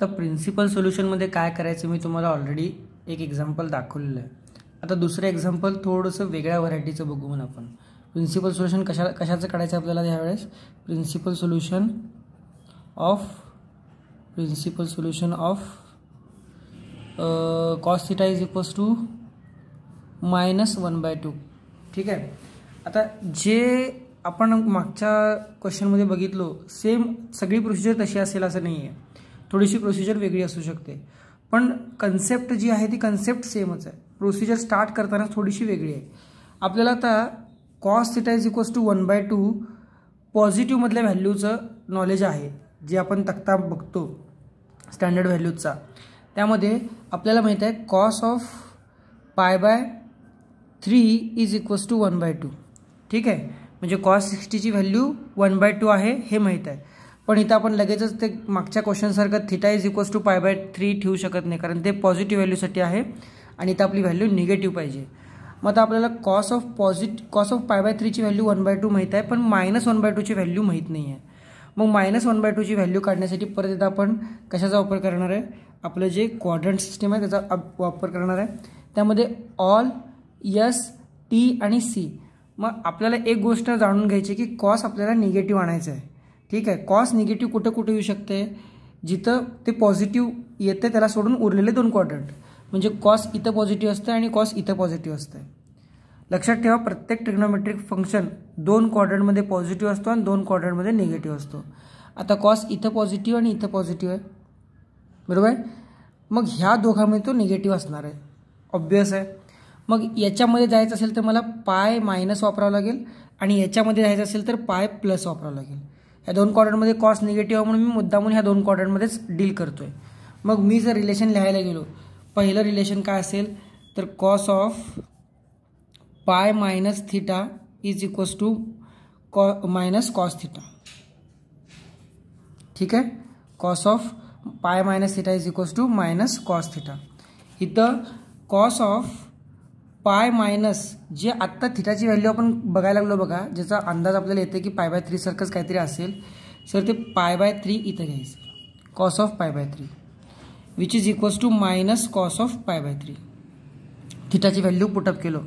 तर प्रिन्सिपल सोल्युशनमध्ये काय करायचं मी तुम्हाला ऑलरेडी एक एक्झाम्पल दाखवलेलं आहे आता दुसरं एक्झाम्पल थोडंसं वेगळ्या व्हरायटीचं बघू म्हणून आपण प्रिन्सिपल सोल्युशन कशा कशाचं काढायचं आपल्याला ह्यावेळेस principal solution of principal solution of cos theta is equals to minus one by two ठीक आहे आता जे आपण मागच्या क्वेश्चनमध्ये बघितलो सेम सगळी प्रोसिजर तशी असेल असं नाही आहे थोडीशी प्रोसिजर वेगळी असू शकते पण कन्सेप्ट जी आहे ती कन्सेप्ट सेमच आहे प्रोसिजर स्टार्ट करताना थोडीशी वेगळी आहे आपल्याला आता cos theta is equals to one by two पॉझिटिव्हमधल्या व्हॅल्यूचं नॉलेज आहे जे आपण तक्ता बघतो स्टँडर्ड व्हॅल्यूजचा त्यामध्ये आपल्याला माहीत आहे cos of pi by three is equals to one by two ठीक आहे म्हणजे कॉस सिक्स्टीची व्हॅल्यू वन बाय टू आहे हे माहीत आहे पण इथं आपण लगेचच ते मागच्या क्वेश्चनसारखं theta is equals to pi by three ठेवू शकत नाही कारण ते पॉझिटिव्ह व्हॅल्यूसाठी आहे आणि इथं आपली व्हॅल्यू निगेटिव्ह पाहिजे मग आता आपल्याला कॉस ऑफ पॉझिट कॉस ऑफ पाय बाय थ्रीची व्हॅल्यू वन बाय टू माहीत आहे पण मायनस वन बाय टूची व्हॅल्यू माहीत नाही आहे मग मायनस वन बाय टूची व्हॅल्यू काढण्यासाठी परत इथं आपण कशाचा वापर करणार आहे आपलं जे क्वाड्रंट सिस्टीम आहे त्याचा वापर करणार आहे त्यामध्ये ऑल यस टी आणि सी मग आपल्याला एक गोष्ट जाणून घ्यायची की कॉस आपल्याला निगेटिव्ह आणायचं आहे ठीक आहे कॉस निगेटिव्ह कुठं कुठं येऊ शकते जिथं ते पॉझिटिव्ह येते त्याला सोडून उरलेले दोन क्वाड्रंट म्हणजे कॉस इथं पॉझिटिव्ह असतं आणि कॉस इथं पॉझिटिव्ह असतं लक्षात ठेवा प्रत्येक ट्रिग्नोमेट्रिक फंक्शन दोन क्वाड्रंटमध्ये पॉझिटिव्ह असतो आणि दोन क्वाड्रंटमध्ये निगेटिव्ह असतो आता कॉस इथं पॉझिटिव्ह आणि इथं पॉझिटिव्ह आहे बरोबर आहे मग ह्या दोघांमध्ये तो निगेटिव्ह असणार आहे ऑब्वियस आहे मग याच्यामध्ये जायचं असेल तर मला पाय मायनस वापरावं लागेल आणि याच्यामध्ये जायचं असेल तर पाय प्लस वापरावं लागेल ह्या दोन क्वार्टरमध्ये कॉस्ट निगेटिव्ह आहे म्हणून मी मुद्दामून ह्या दोन क्वार्टरमध्येच डील करतो आहे मग मी जर रिलेशन लिहायला गेलो पहिलं रिलेशन काय असेल तर cos of pi minus theta is equals to कॉ मायनस कॉस थिटा ठीक आहे cos of pi minus theta is equals to minus cos theta इथं कॉस ऑफ पाय मायनस जे आत्ता थिटाची व्हॅल्यू आपण बघायला लागलो बघा ज्याचा अंदाज आपल्याला येते की पाय बाय थ्री सारखंच काहीतरी असेल सर ते पाय बाय थ्री इथं घ्यायचं cos of pi by three which is equals to minus cos of pi by three थिटाची व्हॅल्यू पुटअप केलो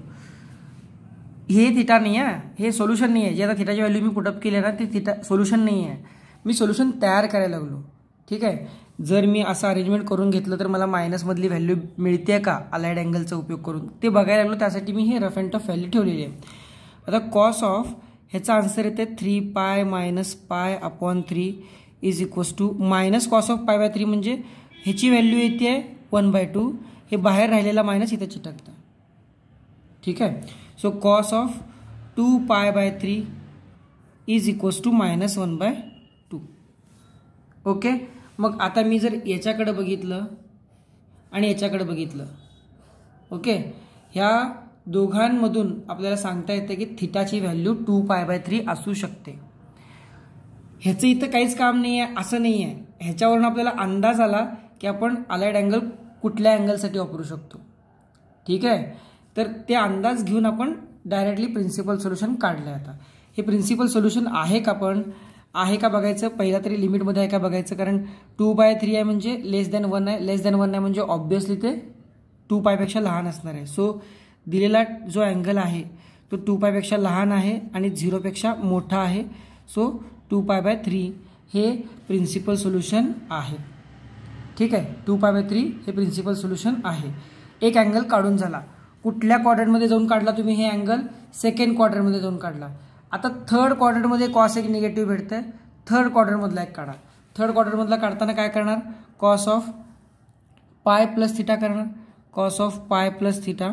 हे थिटा नाही आहे हे सोल्युशन नाही आहे जे आता थिटाची व्हॅल्यू मी पुटअप केली ना ते थिटा सोल्युशन नाही आहे मी सोल्युशन तयार करायला लागलो ठीक आहे जर मी असं अरेंजमेंट करून घेतलं तर मला मायनसमधली व्हॅल्यू मिळते का अलाइड अँगलचा उपयोग करून ते बघायला लागलो त्यासाठी मी हे रफ अँड टफ व्हॅल्यू ठेवलेली आहे आता कॉस ऑफ ह्याचा आन्सर येते three pi minus pi upon three is equals to minus cos of pi by three म्हणजे ह्याची व्हॅल्यू येते आहे वन बाय टू हे बाहेर राहिलेला मायनस इथं चिटकता ठीक आहे so cos of two pi by three is equals to minus one by two okay मग आता मी जर याच्याकडे बघितलं आणि याच्याकडे बघितलं ओके ह्या दोघांमधून आपल्याला सांगता येतं की थिटाची value two pi by three असू शकते ह्याचं इथं काहीच काम नाही आहे असं नाही आहे ह्याच्यावरून आपल्याला अंदाज आला की आपण अलाइड अँगल कुठल्या अँगलसाठी वापरू शकतो ठीक आहे तर ते अंदाज घेऊन आपण डायरेक्टली प्रिन्सिपल सोल्युशन काढलं आता हे प्रिन्सिपल सोल्युशन आहे का पण आहे का बघायचं पहिला तरी लिमिटमध्ये आहे का बघायचं कारण टू बाय थ्री आहे म्हणजे लेस दॅन वन आहे लेस दॅन वन आहे म्हणजे ऑब्वियसली ते टू पायपेक्षा लहान असणार आहे सो दिलेला जो अँगल आहे तो टू पायपेक्षा लहान आहे आणि झिरोपेक्षा मोठा आहे so two pi by three हे प्रिन्सिपल सोल्युशन आहे ठीक आहे टू पाय बाय थ्री हे प्रिन्सिपल सोल्युशन आहे एक अँगल काढून झाला कुठल्या क्वार्टरमध्ये जाऊन काढला तुम्ही हे अँगल सेकंड क्वार्टरमध्ये जाऊन काढला आता थर्ड क्वार्टरमध्ये कॉस एक निगेटिव्ह भेटतं आहे थर्ड क्वार्टरमधला एक काढा थर्ड क्वार्टरमधला काढताना काय करणार cos of pi plus theta करणार cos of pi plus theta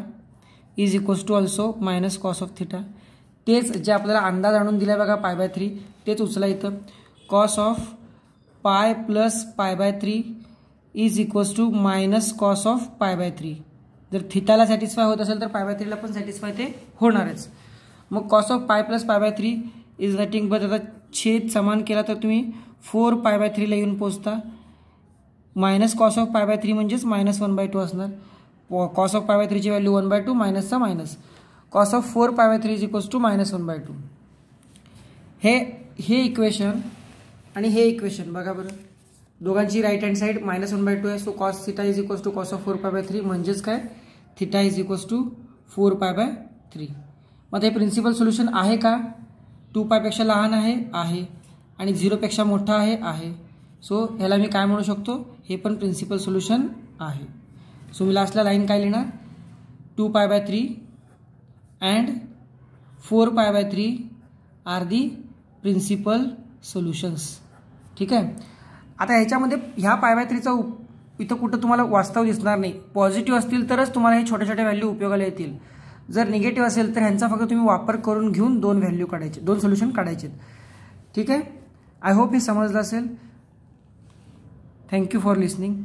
is equals to also minus cos of theta तेच जे आपल्याला अंदाज आणून दिला बघा पाय बाय थ्री तेच उचला इथं cos of pi plus pi by three is equals to minus cos of pi by three जर थिताला सॅटिस्फाय होत असेल तर पाय बाय थ्रीला पण सॅटिस्फाय ते होणारच मग cos of pi plus pi by three is nothing but आता छेद समान केला तर तुम्ही फोर पाय बाय थ्रीला येऊन पोचता minus cos of pi by three म्हणजेच मायनस वन बाय टू असणार कॉस ऑफ पाय बाय थ्रीची व्हॅल्यू वन बाय टू मायनसचा minus cos of four pi by three is equals to minus one by two हे हे equation आणि हे equation बघा बरं दोघांची right hand side minus one by two आहे so cos theta is equals to cos of four pi by three म्हणजेच काय theta is equals to four pi by three मग ते प्रिन्सिपल सोल्युशन आहे का टू पायपेक्षा लहान आहे आहे आणि झिरोपेक्षा मोठा आहे आहे सो ह्याला मी काय म्हणू शकतो हे पण प्रिन्सिपल सोल्युशन आहे सो मी लास्टला लाईन काय लिहिणार two pi by three and four pi by three are the principal solutions ठीक आहे आता ह्याच्यामध्ये ह्या पाय बाय थ्रीचा इथं कुठं तुम्हाला वास्तव दिसणार नाही पॉझिटिव्ह असतील तरच तुम्हाला हे छोट्या छोट्या व्हॅल्यू उपयोगाला येतील जर निगेटिव्ह असेल तर ह्यांचा फक्त तुम्ही वापर करून घेऊन दोन व्हॅल्यू काढायचे दोन सोल्युशन काढायचे ठीक आहे आय होप हे समजलं असेल थँक्यू फॉर लिसनिंग